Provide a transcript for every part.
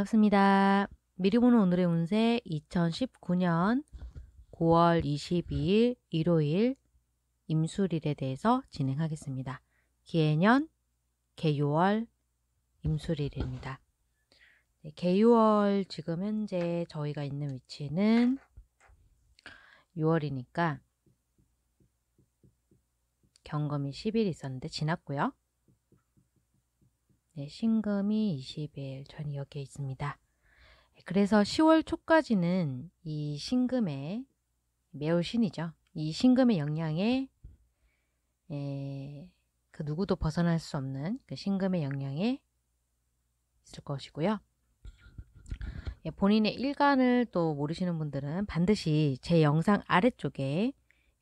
반갑습니다. 미리 보는 오늘의 운세 2019년 9월 22일 일요일 임술일에 대해서 진행하겠습니다. 기해년 개요월 임술일입니다. 네, 개요월 지금 현재 저희가 있는 위치는 6월이니까 경검이 10일 있었는데 지났고요. 네, 신금이 20일 전이 여기에 있습니다. 네, 그래서 10월 초까지는 이 신금의 매울신이죠. 이 신금의 영향에 에, 그 누구도 벗어날 수 없는 그 신금의 영향에 있을 것이고요. 예, 본인의 일간을 또 모르시는 분들은 반드시 제 영상 아래쪽에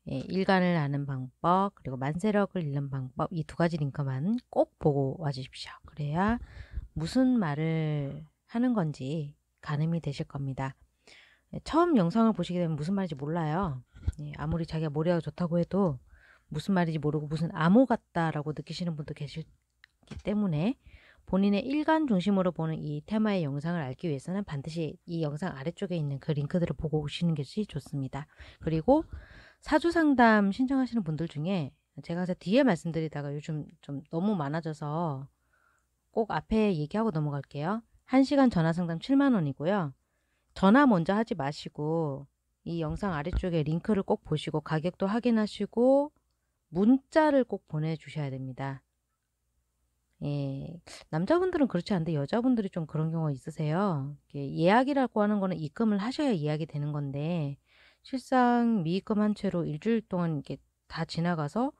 예, 일간을 아는 방법 그리고 만세력을 잃는 방법 이 두 가지 링크만 꼭 보고 와주십시오. 그래야 무슨 말을 하는 건지 가늠이 되실 겁니다. 예, 처음 영상을 보시게 되면 무슨 말인지 몰라요. 예, 아무리 자기가 머리가 좋다고 해도 무슨 말인지 모르고 무슨 암호 같다라고 느끼시는 분도 계시기 때문에 본인의 일간 중심으로 보는 이 테마의 영상을 알기 위해서는 반드시 이 영상 아래쪽에 있는 그 링크들을 보고 오시는 것이 좋습니다. 그리고 사주 상담 신청하시는 분들 중에 제가 뒤에 말씀드리다가 요즘 좀 너무 많아져서 꼭 앞에 얘기하고 넘어갈게요. 1시간 전화 상담 7만원이고요. 전화 먼저 하지 마시고 이 영상 아래쪽에 링크를 꼭 보시고 가격도 확인하시고 문자를 꼭 보내주셔야 됩니다. 예, 남자분들은 그렇지 않은데 여자분들이 좀 그런 경우가 있으세요. 예약이라고 하는 거는 입금을 하셔야 예약이 되는 건데 실상 미입금한 채로 일주일 동안 이게 렇다 지나가서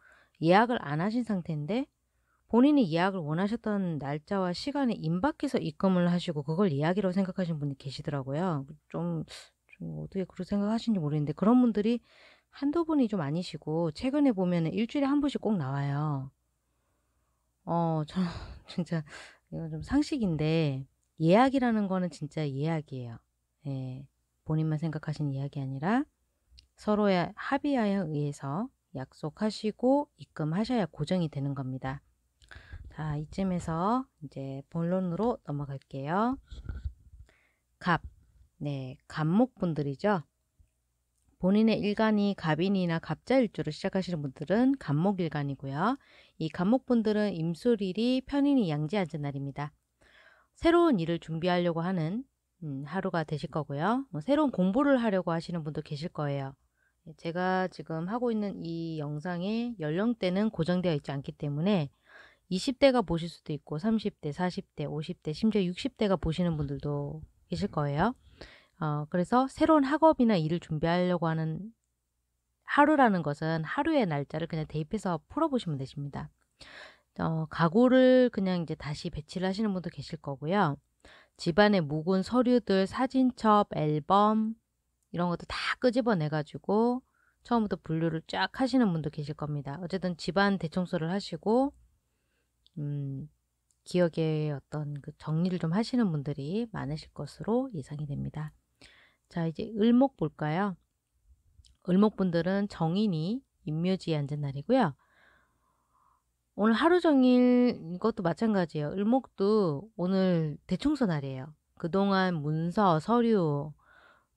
예약을 안 하신 상태인데 본인이 예약을 원하셨던 날짜와 시간에 임박해서 입금을 하시고 그걸 예약이라고 생각하시는 분이 계시더라고요. 좀, 좀 어떻게 그렇게 생각하시는지 모르겠는데 그런 분들이 한두 분이 좀 아니시고 최근에 보면 일주일에 한번씩꼭 나와요. 어, 저 진짜 이건 좀 상식인데 예약이라는 거는 진짜 예약이에요. 예. 본인만 생각하신 이야기 아니라 서로의 합의하에 의해서 약속하시고 입금하셔야 고정이 되는 겁니다. 자, 이쯤에서 이제 본론으로 넘어갈게요. 갑. 네, 갑목분들이죠. 본인의 일간이 갑인이나 갑자일주로 시작하시는 분들은 갑목일간이고요. 이 갑목분들은 임술일이 편인이 양지앉은 날입니다. 새로운 일을 준비하려고 하는 음, 하루가 되실 거고요. 뭐 새로운 공부를 하려고 하시는 분도 계실 거예요. 예, 제가 지금 하고 있는 이 영상의 연령대는 고정되어 있지 않기 때문에 20대가 보실 수도 있고 30대, 40대, 50대, 심지어 60대가 보시는 분들도 계실 거예요. 어, 그래서 새로운 학업이나 일을 준비하려고 하는 하루라는 것은 하루의 날짜를 그냥 대입해서 풀어보시면 되십니다. 어, 가구를 그냥 이제 다시 배치를 하시는 분도 계실 거고요. 집안에 묵은 서류들, 사진첩, 앨범 이런 것도 다 끄집어내가지고 처음부터 분류를 쫙 하시는 분도 계실 겁니다. 어쨌든 집안 대청소를 하시고 음, 기억의 어떤 그 정리를 좀 하시는 분들이 많으실 것으로 예상이 됩니다. 자 이제 을목 볼까요? 을목분들은 정인이 임묘지에 앉은 날이고요. 오늘 하루 종일 이것도 마찬가지예요. 을목도 오늘 대청소 날이에요. 그동안 문서, 서류,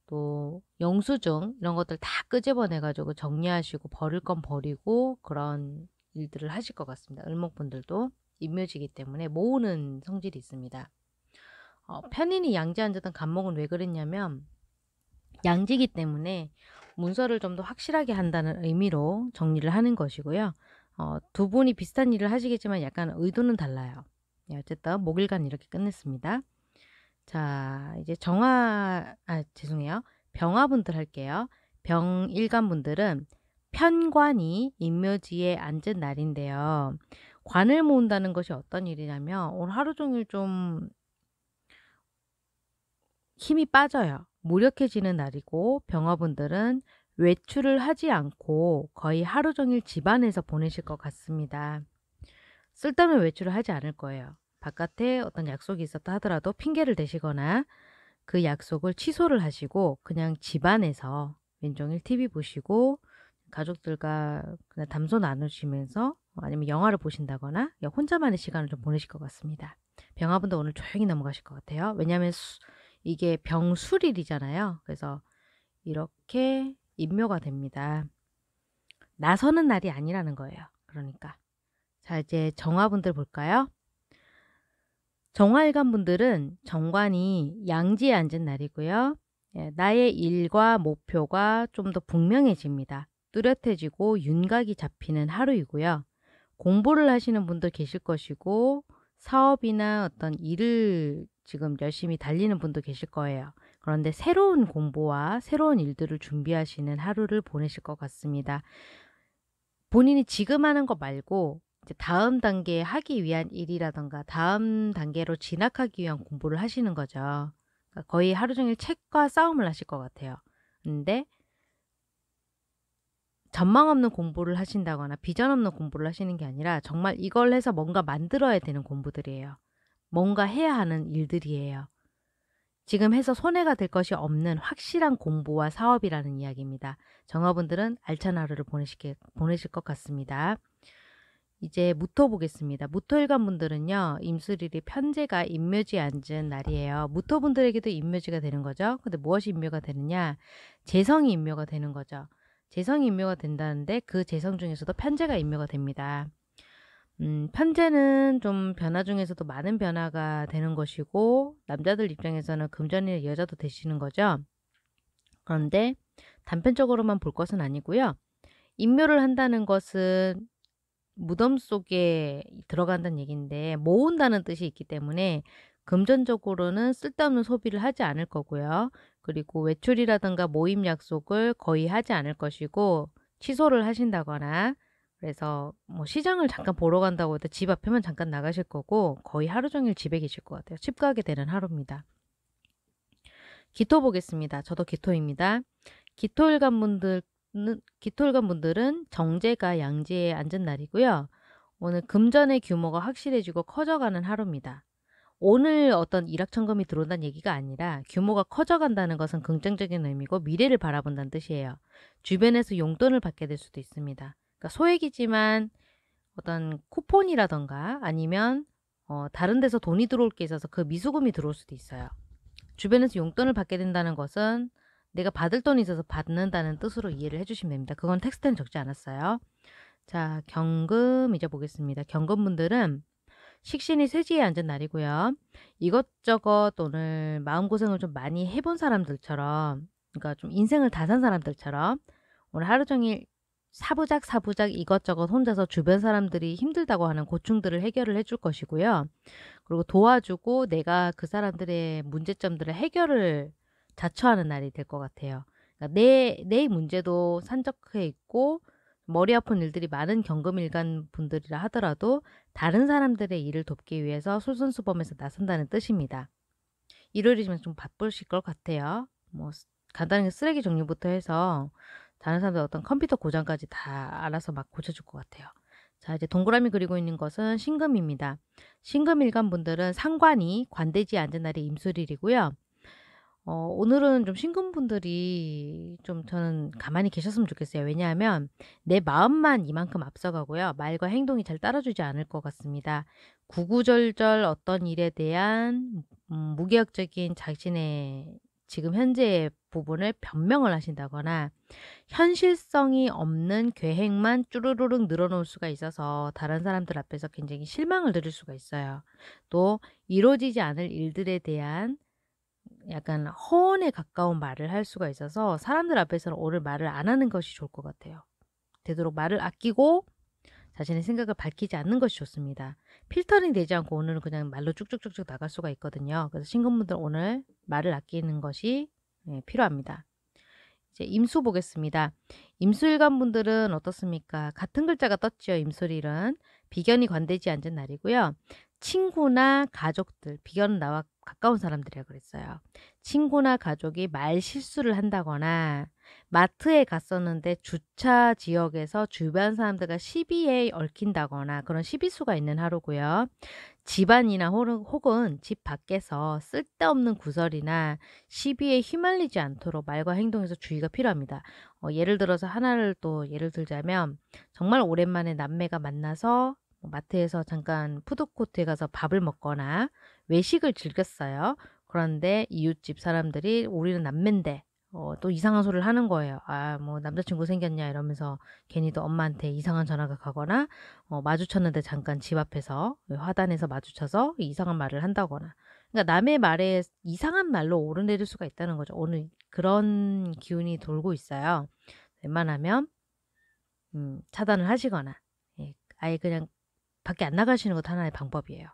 또 영수증 이런 것들 다 끄집어내가지고 정리하시고 버릴 건 버리고 그런 일들을 하실 것 같습니다. 을목분들도 인묘지기 때문에 모으는 성질이 있습니다. 어, 편인이 양지 앉았던 간목은 왜 그랬냐면 양지기 때문에 문서를 좀 더 확실하게 한다는 의미로 정리를 하는 것이고요. 어, 두 분이 비슷한 일을 하시겠지만 약간 의도는 달라요. 예, 어쨌든 목일간 이렇게 끝냈습니다. 자, 이제 정화, 아, 죄송해요. 병화분들 할게요. 병일간분들은 편관이 임묘지에 앉은 날인데요. 관을 모은다는 것이 어떤 일이냐면 오늘 하루 종일 좀 힘이 빠져요. 무력해지는 날이고 병화분들은 외출을 하지 않고 거의 하루 종일 집안에서 보내실 것 같습니다. 쓸데없는 외출을 하지 않을 거예요. 바깥에 어떤 약속이 있었다 하더라도 핑계를 대시거나 그 약속을 취소를 하시고 그냥 집안에서 왼종일 TV 보시고 가족들과 그냥 담소 나누시면서 아니면 영화를 보신다거나 혼자만의 시간을 좀 보내실 것 같습니다. 병화분도 오늘 조용히 넘어가실 것 같아요. 왜냐하면 수, 이게 병술일이잖아요. 그래서 이렇게 임묘가 됩니다. 나서는 날이 아니라는 거예요. 그러니까. 자, 이제 정화분들 볼까요? 정화일간 분들은 정관이 양지에 앉은 날이고요. 예, 나의 일과 목표가 좀 더 분명해집니다. 뚜렷해지고 윤곽이 잡히는 하루이고요. 공부를 하시는 분들 계실 것이고 사업이나 어떤 일을 지금 열심히 달리는 분도 계실 거예요. 그런데 새로운 공부와 새로운 일들을 준비하시는 하루를 보내실 것 같습니다. 본인이 지금 하는 것 말고 다음 단계에 하기 위한 일이라던가 다음 단계로 진학하기 위한 공부를 하시는 거죠. 그러니까 거의 하루 종일 책과 싸움을 하실 것 같아요. 근데 전망 없는 공부를 하신다거나 비전 없는 공부를 하시는 게 아니라 정말 이걸 해서 뭔가 만들어야 되는 공부들이에요. 뭔가 해야 하는 일들이에요. 지금 해서 손해가 될 것이 없는 확실한 공부와 사업이라는 이야기입니다. 정화분들은 알찬 하루를 보내시게, 보내실 것 같습니다. 이제 무토 보겠습니다. 무토일간 분들은요. 임수일이 편제가 임묘지에 앉은 날이에요. 무토 분들에게도 임묘지가 되는 거죠. 근데 무엇이 임묘가 되느냐? 재성이 임묘가 되는 거죠. 재성이 임묘가 된다는데 그 재성 중에서도 편제가 임묘가 됩니다. 음, 편제는 좀 변화 중에서도 많은 변화가 되는 것이고 남자들 입장에서는 금전이 여자도 되시는 거죠. 그런데 단편적으로만 볼 것은 아니고요. 임묘를 한다는 것은 무덤 속에 들어간다는 얘기인데 모은다는 뜻이 있기 때문에 금전적으로는 쓸데없는 소비를 하지 않을 거고요. 그리고 외출이라든가 모임 약속을 거의 하지 않을 것이고 취소를 하신다거나 그래서 뭐 시장을 아. 잠깐 보러 간다고 해도 집 앞에만 잠깐 나가실 거고 거의 하루 종일 집에 계실 것 같아요. 집 가게 되는 하루입니다. 기토 보겠습니다. 저도 기토입니다. 기토일간 분들은 기토일간 분들은 정제가 양지에 앉은 날이고요. 오늘 금전의 규모가 확실해지고 커져가는 하루입니다. 오늘 어떤 일확천금이 들어온다는 얘기가 아니라 규모가 커져간다는 것은 긍정적인 의미고 미래를 바라본다는 뜻이에요. 주변에서 용돈을 받게 될 수도 있습니다. 그러니까 소액이지만 어떤 쿠폰이라던가 아니면 어, 다른 데서 돈이 들어올 게 있어서 그 미수금이 들어올 수도 있어요. 주변에서 용돈을 받게 된다는 것은 내가 받을 돈이 있어서 받는다는 뜻으로 이해를 해주시면 됩니다. 그건 텍스트는 적지 않았어요. 자, 경금 이제 보겠습니다. 경금분들은 식신이 쇠지에 앉은 날이고요. 이것저것 오늘 마음고생을 좀 많이 해본 사람들처럼 그러니까 좀 인생을 다 산 사람들처럼 오늘 하루 종일 사부작 사부작 이것저것 혼자서 주변 사람들이 힘들다고 하는 고충들을 해결을 해줄 것이고요. 그리고 도와주고 내가 그 사람들의 문제점들을 해결을 자처하는 날이 될 것 같아요. 그러니까 내, 내 문제도 산적해 있고 머리 아픈 일들이 많은 경금일간 분들이라 하더라도 다른 사람들의 일을 돕기 위해서 솔선수범해서 나선다는 뜻입니다. 일요일이면 좀 바쁘실 것 같아요. 뭐 간단하게 쓰레기 정리부터 해서 다른 사람들 어떤 컴퓨터 고장까지 다 알아서 막 고쳐줄 것 같아요. 자 이제 동그라미 그리고 있는 것은 신금입니다. 신금 일간분들은 상관이 관대지 앉은 날이 임술일이고요. 어, 오늘은 좀 신금분들이 좀 저는 가만히 계셨으면 좋겠어요. 왜냐하면 내 마음만 이만큼 앞서가고요. 말과 행동이 잘 따라주지 않을 것 같습니다. 구구절절 어떤 일에 대한 음, 무기력적인 자신의 지금 현재의 부분을 변명을 하신다거나 현실성이 없는 계획만 쭈루루룩 늘어놓을 수가 있어서 다른 사람들 앞에서 굉장히 실망을 들을 수가 있어요. 또 이루어지지 않을 일들에 대한 약간 허언에 가까운 말을 할 수가 있어서 사람들 앞에서는 오늘 말을 안 하는 것이 좋을 것 같아요. 되도록 말을 아끼고 자신의 생각을 밝히지 않는 것이 좋습니다. 필터링 되지 않고 오늘은 그냥 말로 쭉쭉쭉쭉 나갈 수가 있거든요. 그래서 신금분들 오늘 말을 아끼는 것이 예, 필요합니다. 이제 임수 보겠습니다. 임수일간 분들은 어떻습니까? 같은 글자가 떴지요. 임수일은 비견이 관대지 않은 날이고요. 친구나 가족들, 비견은 나와 가까운 사람들이라 그랬어요. 친구나 가족이 말 실수를 한다거나 마트에 갔었는데 주차 지역에서 주변 사람들과 시비에 얽힌다거나 그런 시비수가 있는 하루고요. 집안이나 혹은 집 밖에서 쓸데없는 구설이나 시비에 휘말리지 않도록 말과 행동에서 주의가 필요합니다. 어, 예를 들어서 하나를 또 예를 들자면 정말 오랜만에 남매가 만나서 뭐 마트에서 잠깐 푸드코트에 가서 밥을 먹거나 외식을 즐겼어요. 그런데 이웃집 사람들이 우리는 남매인데 어, 또 이상한 소리를 하는 거예요. 아, 뭐, 남자친구 생겼냐, 이러면서 괜히 또 엄마한테 이상한 전화가 가거나, 어, 마주쳤는데 잠깐 집 앞에서, 화단에서 마주쳐서 이상한 말을 한다거나. 그러니까 남의 말에 이상한 말로 오르내릴 수가 있다는 거죠. 오늘 그런 기운이 돌고 있어요. 웬만하면, 음, 차단을 하시거나, 예, 아예 그냥 밖에 안 나가시는 것도 하나의 방법이에요.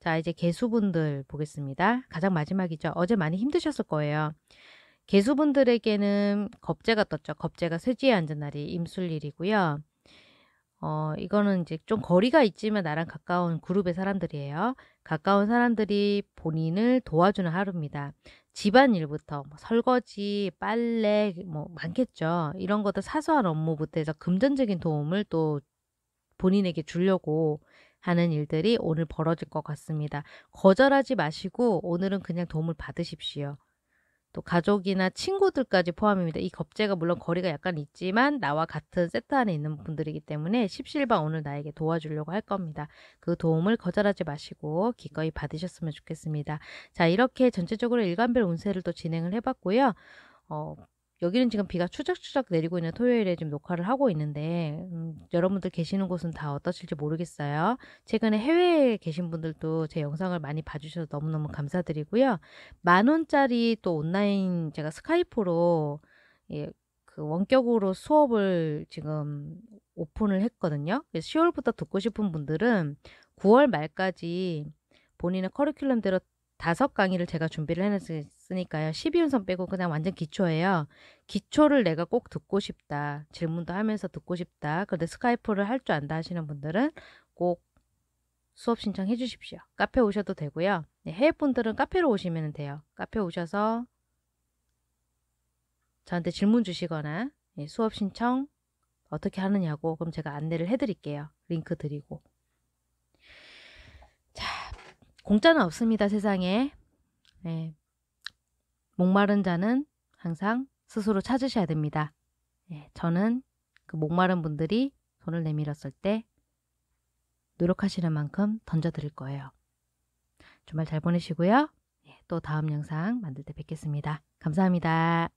자, 이제 개수분들 보겠습니다. 가장 마지막이죠. 어제 많이 힘드셨을 거예요. 개수분들에게는 겁재가 떴죠. 겁재가 쇠지에 앉은 날이 임술일이고요. 어, 이거는 이제 좀 거리가 있지만 나랑 가까운 그룹의 사람들이에요. 가까운 사람들이 본인을 도와주는 하루입니다. 집안일부터 뭐 설거지, 빨래 뭐 많겠죠. 이런 것도 사소한 업무부터 해서 금전적인 도움을 또 본인에게 주려고 하는 일들이 오늘 벌어질 것 같습니다. 거절하지 마시고 오늘은 그냥 도움을 받으십시오. 또 가족이나 친구들까지 포함입니다. 이 겁재가 물론 거리가 약간 있지만 나와 같은 세트 안에 있는 분들이기 때문에 십실반 오늘 나에게 도와주려고 할 겁니다. 그 도움을 거절하지 마시고 기꺼이 받으셨으면 좋겠습니다. 자 이렇게 전체적으로 일관별 운세를 또 진행을 해봤고요. 어, 여기는 지금 비가 추적추적 내리고 있는 토요일에 지금 녹화를 하고 있는데 음, 여러분들 계시는 곳은 다 어떠실지 모르겠어요. 최근에 해외에 계신 분들도 제 영상을 많이 봐주셔서 너무너무 감사드리고요. 만원짜리 또 온라인 제가 스카이프로 예, 그 원격으로 수업을 지금 오픈을 했거든요. 그래서 10월부터 듣고 싶은 분들은 9월 말까지 본인의 커리큘럼대로 다섯 강의를 제가 준비를 해놨어요. 쓰니까요. 12운선 빼고 그냥 완전 기초예요. 기초를 내가 꼭 듣고 싶다. 질문도 하면서 듣고 싶다. 그런데 스카이프를 할 줄 안다 하시는 분들은 꼭 수업 신청해 주십시오. 카페 오셔도 되고요. 네, 해외분들은 카페로 오시면 돼요. 카페 오셔서 저한테 질문 주시거나 예, 수업 신청 어떻게 하느냐고 그럼 제가 안내를 해드릴게요. 링크 드리고. 자, 공짜는 없습니다. 세상에. 네. 목마른 자는 항상 스스로 찾으셔야 됩니다. 예, 저는 그 목마른 분들이 손을 내밀었을 때 노력하시는 만큼 던져드릴 거예요. 주말 잘 보내시고요. 예, 또 다음 영상 만들 때 뵙겠습니다. 감사합니다.